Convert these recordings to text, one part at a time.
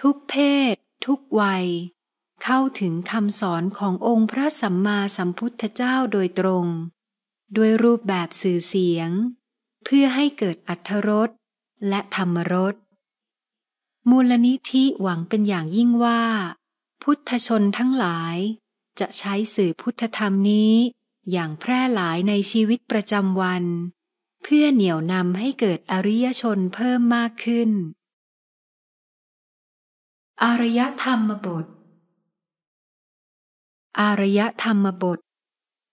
ทุกเพศ ทุกวัย เข้าถึงคำสอนขององค์พระสัมมาสัมพุทธเจ้าโดยตรง ด้วยรูปแบบสื่อเสียง เพื่อให้เกิดอัทธรสและธรรมรสมูลนิธิหวังเป็นอย่างยิ่งว่า พุทธชนทั้งหลายจะใช้สื่อพุทธธรรมนี้ อย่างแพร่หลายในชีวิตประจำวัน เพื่อเหนี่ยวนำให้เกิดอริยชนเพิ่มมากขึ้นอารยธรรมบท อารยธรรมบท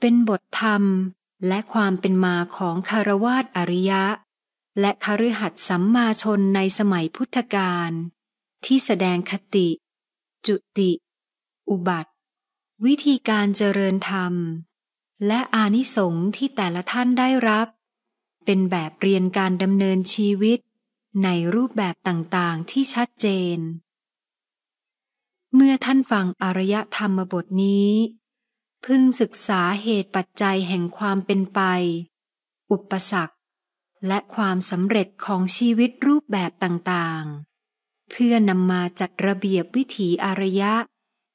เป็นบทธรรมและความเป็นมาของคารวาสอริยะ และคฤหัสสัมมาชนในสมัยพุทธกาลที่แสดงคติ จุติ อุบัติ วิธีการเจริญธรรม และอานิสงส์ที่แต่ละท่านได้รับ เป็นแบบเรียนการดำเนินชีวิตในรูปแบบต่างๆที่ชัดเจนเมื่อท่านฟังอารยธรรมบทนี้ พึงศึกษาเหตุปัจจัยแห่งความเป็นไป อุปสรรคและความสำเร็จของชีวิตรูปแบบต่างๆ เพื่อนำมาจัดระเบียบวิถีอารยะ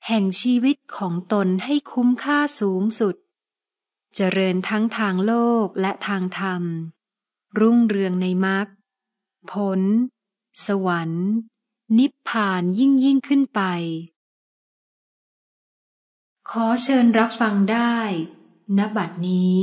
แห่งชีวิตของตนให้คุ้มค่าสูงสุด เจริญทั้งทางโลกและทางธรรม รุ่งเรืองในมรรคผล สวรรค์นิพพานยิ่งยิ่งขึ้นไป ขอเชิญรับฟังได้ณบัดนี้